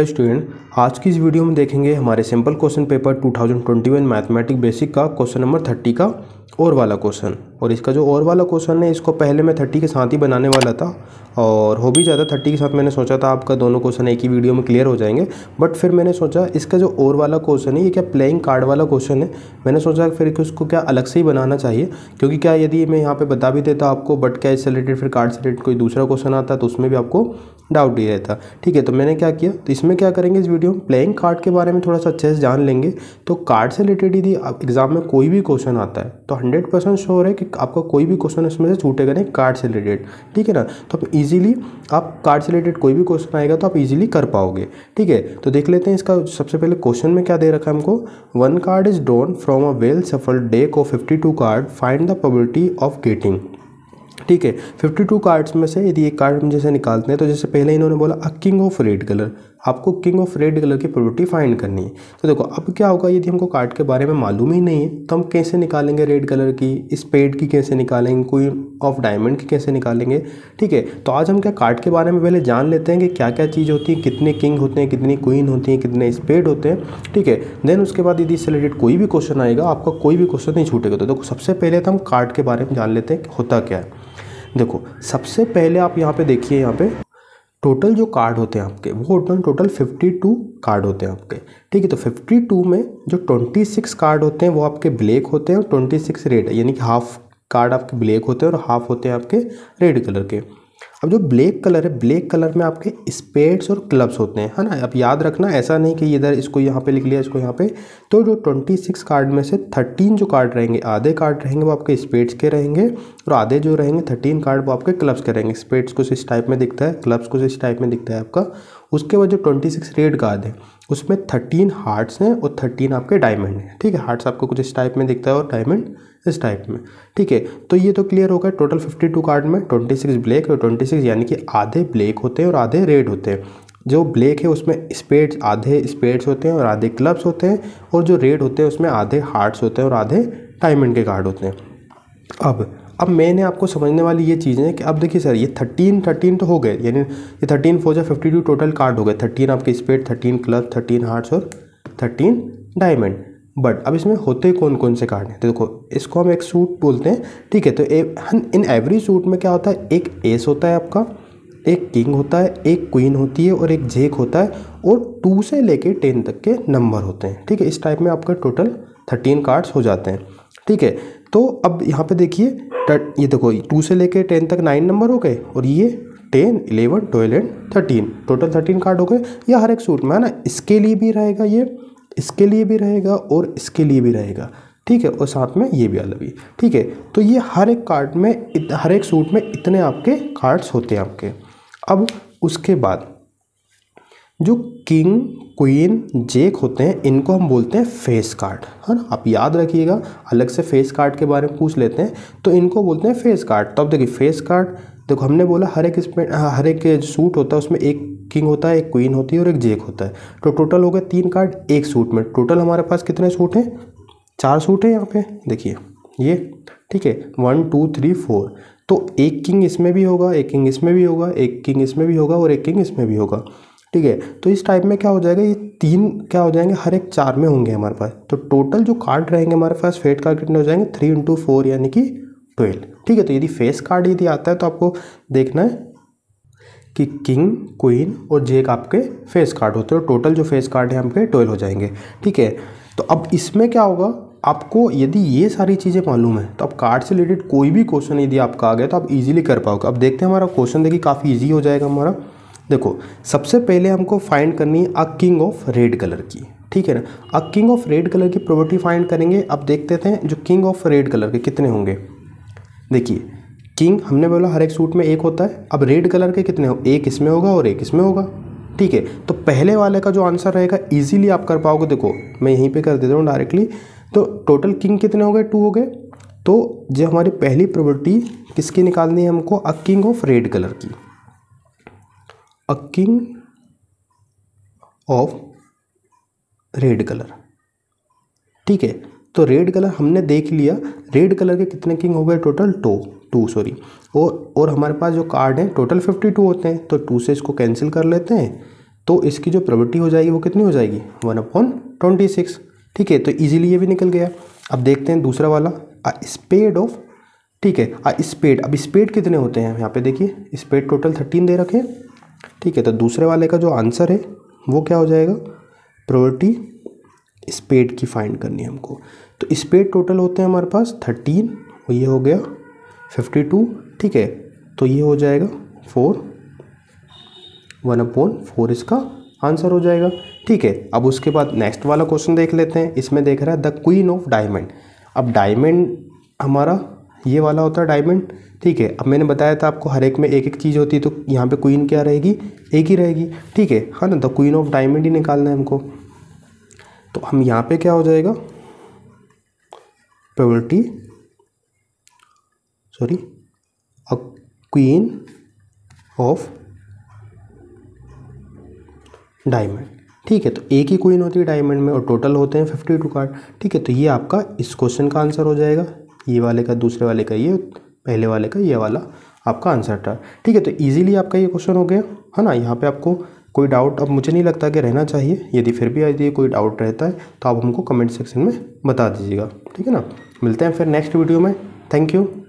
hello student आज की इस वीडियो में देखेंगे हमारे simple question paper 2021 mathematic basic का क्वेश्चन नंबर 30 का और वाला क्वेश्चन और इसका जो और वाला क्वेश्चन है इसको पहले मैं 30 के साथ ही बनाने वाला था और हो भी ज़्यादा 30 के साथ मैंने सोचा था आपका दोनों क्वेश्चन एक ही वीडियो में क्लियर हो जाएंगे बट फिर मैंने सोचा इसका जो और वाला क्वेश्चन है ये क्या प्लेइंग कार्ड वाला क्वेश्चन है मैंने सोचा फिर उसको क्या अलग से ही बनाना चाहिए क्योंकि क्या यदि मैं यहाँ पर बता भी देता आपको बट क्या इससे रिलेटेड फिर कार्ड से रिलेटेड कोई दूसरा क्वेश्चन आता तो उसमें भी आपको डाउट ही रहता ठीक है तो मैंने क्या किया तो इसमें क्या करेंगे इस वीडियो में प्लेइंग कार्ड के बारे में थोड़ा सा अच्छे से जान लेंगे तो कार्ड से रिलेटेड यदि एग्जाम में कोई भी क्वेश्चन आता है तो हंड्रेड परसेंट श्योर है कि आपका कोई भी क्वेश्चन इसमें से छूटेगा नहीं कार्ड से रिलेटेड ठीक है ना तो आप ईजिली आप कार्ड से रिलेटेड कोई भी क्वेश्चन आएगा तो आप ईजिली कर पाओगे ठीक है तो देख लेते हैं इसका सबसे पहले क्वेश्चन में क्या दे रखा है हमको one card is drawn from a well shuffled deck of fifty two card find the probability of getting ठीक है 52 कार्ड्स में से यदि एक कार्ड हम जैसे निकालते हैं तो जैसे पहले इन्होंने बोला a king of red colour आपको किंग ऑफ रेड कलर की प्रोबेबिलिटी फाइंड करनी है तो देखो अब क्या होगा यदि हमको कार्ड के बारे में मालूम ही नहीं है तो हम कैसे निकालेंगे रेड कलर की स्पेड की कैसे निकालेंगे कोई ऑफ डायमंड की कैसे निकालेंगे ठीक है तो आज हम क्या कार्ड के बारे में पहले जान लेते हैं कि क्या क्या चीज़ होती है कितने किंग होते हैं कितनी क्वीन होती हैं कितने स्पेड होते हैं ठीक है देन उसके बाद यदि इससे रिलेटेड कोई भी क्वेश्चन आएगा आपका कोई भी क्वेश्चन नहीं छूटेगा तो देखो सबसे पहले तो हम कार्ड के बारे में जान लेते हैं होता क्या है देखो सबसे पहले आप यहाँ पे देखिए यहाँ पे टोटल जो कार्ड होते हैं आपके वो होते हैं टोटल 52 कार्ड होते हैं आपके ठीक है तो 52 में जो 26 कार्ड होते हैं वो आपके ब्लैक होते हैं और 26 रेड यानी कि हाफ कार्ड आपके ब्लैक होते हैं और हाफ होते हैं आपके रेड कलर के अब जो ब्लैक कलर है ब्लैक कलर में आपके स्पेड्स और क्लब्स होते हैं है ना अब याद रखना ऐसा नहीं कि इधर इसको यहाँ पे लिख लिया इसको यहाँ पे तो जो ट्वेंटी सिक्स कार्ड में से थर्टीन जो कार्ड रहेंगे आधे कार्ड रहेंगे वो आपके स्पेड्स के रहेंगे और आधे जो रहेंगे थर्टीन कार्ड वो आपके क्लब्स के रहेंगे स्पेड्स कुछ इस टाइप में दिखता है क्लब्स कुछ इस टाइप में दिखता है आपका उसके बाद जो ट्वेंटी सिक्स रेड गार्ड है उसमें थर्टीन हार्ट्स हैं और थर्टीन आपके डायमंड हैं ठीक है हार्ट्स आपको कुछ इस टाइप में दिखता है और डायमंड इस टाइप में ठीक है तो ये तो क्लियर होगा टोटल फिफ्टी टू कार्ड में ट्वेंटी सिक्स ब्लैक और ट्वेंटी सिक्स यानी कि आधे ब्लैक होते हैं और आधे रेड होते हैं जो ब्लैक है उसमें स्पेड्स आधे स्पेड्स होते हैं और आधे क्लब्स होते हैं और जो रेड होते हैं उसमें आधे हार्ट्स होते हैं और आधे डायमंड के कार्ड होते हैं अब अब मैंने आपको समझने वाली ये चीज़ें हैं कि अब देखिए सर ये थर्टीन थर्टीन तो हो गए यानी ये थर्टीन फोर या फिफ्टी टू टोटल कार्ड हो गए थर्टीन आपके spade thirteen club thirteen hearts और थर्टीन डायमंड बट अब इसमें होते कौन कौन से कार्ड हैं तो देखो इसको हम एक सूट बोलते हैं ठीक है तो ए, इन एवरी सूट में क्या होता है एक एस होता है आपका एक किंग होता है एक क्वीन होती है और एक जेक होता है और टू से लेके टेन तक के नंबर होते हैं ठीक है इस टाइप में आपका टोटल थर्टीन कार्ड्स हो जाते हैं ठीक है तो अब यहाँ पे देखिए ये देखो टू से लेके टेन तक नाइन नंबर हो गए और ये ten eleven twelve and thirteen total thirteen card हो गए या हर एक सूट में है ना इसके लिए भी रहेगा ये इसके लिए भी रहेगा और इसके लिए भी रहेगा ठीक है और साथ में ये भी अलग ही ठीक है तो ये हर एक कार्ड में हर एक सूट में इतने आपके कार्ड्स होते हैं आपके अब उसके बाद जो किंग क्वीन जेक होते हैं इनको हम बोलते हैं फेस कार्ड है ना आप याद रखिएगा अलग से फेस कार्ड के बारे में पूछ लेते हैं तो इनको बोलते हैं फेस कार्ड तो अब देखिए फेस कार्ड देखो हमने बोला हर एक इसमें हाँ, हर एक सूट होता है उसमें एक किंग होता है एक क्वीन होती है और एक जेक होता है तो टोटल हो गए तीन कार्ड एक सूट में टोटल हमारे पास कितने सूट हैं चार सूट हैं यहाँ पे देखिए ये ठीक है वन टू थ्री फोर तो एक किंग इसमें भी होगा एक किंग इसमें भी होगा एक किंग इसमें भी होगा और एक किंग इसमें भी होगा ठीक है तो इस टाइप में क्या हो जाएगा ये तीन क्या हो जाएंगे हर एक चार में होंगे हमारे पास तो टोटल जो कार्ड रहेंगे हमारे पास फेट कार्ड कितने हो जाएंगे थ्री इंटू फोर यानी कि ट्वेल्व ठीक है तो यदि फेस कार्ड यदि आता है तो आपको देखना है कि किंग क्वीन और जेक आपके फेस कार्ड होते हैं टोटल जो फेस कार्ड है आपके ट्वेल्व हो जाएंगे ठीक है तो अब इसमें क्या होगा आपको यदि ये सारी चीज़ें मालूम है तो आप कार्ड से रिलेटेड कोई भी क्वेश्चन यदि आपका आ गया तो आप इजीली कर पाओगे अब देखते हैं हमारा क्वेश्चन देखिए काफ़ी इजी हो जाएगा हमारा देखो सबसे पहले हमको फाइंड करनी है a king of red colour की ठीक है ना a king of red colour की प्रॉपर्टी फाइंड करेंगे अब देखते थे जो किंग ऑफ रेड कलर के कितने होंगे देखिए किंग हमने बोला हर एक सूट में एक होता है अब रेड कलर के कितने हो एक इसमें होगा और एक इसमें होगा ठीक है तो पहले वाले का जो आंसर रहेगा इजीली आप कर पाओगे देखो मैं यहीं पे कर देता हूँ डायरेक्टली तो टोटल किंग कितने हो गए टू हो गए तो जो हमारी पहली प्रॉपर्टी किसकी निकालनी है हमको a king of red colour की a king of red colour ठीक है तो रेड कलर हमने देख लिया रेड कलर के कितने किंग हो गए टोटल टू टू सॉरी और और हमारे पास जो कार्ड हैं टोटल फिफ्टी टू होते हैं तो टू से इसको कैंसिल कर लेते हैं तो इसकी जो प्रॉबर्टी हो जाएगी वो कितनी हो जाएगी वन अपॉन ट्वेंटी सिक्स ठीक है तो इजीली ये भी निकल गया अब देखते हैं दूसरा वाला अ स्पेड ऑफ ठीक है अ स्पेड अब स्पेड कितने होते हैं यहाँ पे देखिए स्पेड टोटल थर्टीन दे रखे ठीक है तो दूसरे वाले का जो आंसर है वो क्या हो जाएगा प्रोवर्टी स्पेड की फाइंड करनी है हमको तो स्पेड टोटल होते हैं हमारे पास थर्टीन और ये हो गया फिफ्टी टू ठीक है तो ये हो जाएगा फोर वन अपॉन फोर इसका आंसर हो जाएगा ठीक है अब उसके बाद नेक्स्ट वाला क्वेश्चन देख लेते हैं इसमें देख रहा है द क्वीन ऑफ डायमंड अब डायमंड हमारा ये वाला होता है डायमंड ठीक है अब मैंने बताया था आपको हर एक में एक एक चीज़ होती है तो यहाँ पे क्वीन क्या रहेगी एक ही रहेगी ठीक है हाँ ना द क्वीन ऑफ डायमंड ही निकालना है हमको तो हम यहाँ पे क्या हो जाएगा probability sorry a queen of diamond ठीक है तो एक ही क्वीन होती है डायमंड में और टोटल होते हैं फिफ्टी टू कार्ड ठीक है तो ये आपका इस क्वेश्चन का आंसर हो जाएगा ये वाले का दूसरे वाले का ये पहले वाले का ये वाला आपका आंसर था ठीक है तो ईजिली आपका ये क्वेश्चन हो गया है ना यहाँ पे आपको कोई डाउट अब मुझे नहीं लगता कि रहना चाहिए यदि फिर भी यदि कोई डाउट रहता है तो आप हमको कमेंट सेक्शन में बता दीजिएगा ठीक है ना मिलते हैं फिर नेक्स्ट वीडियो में थैंक यू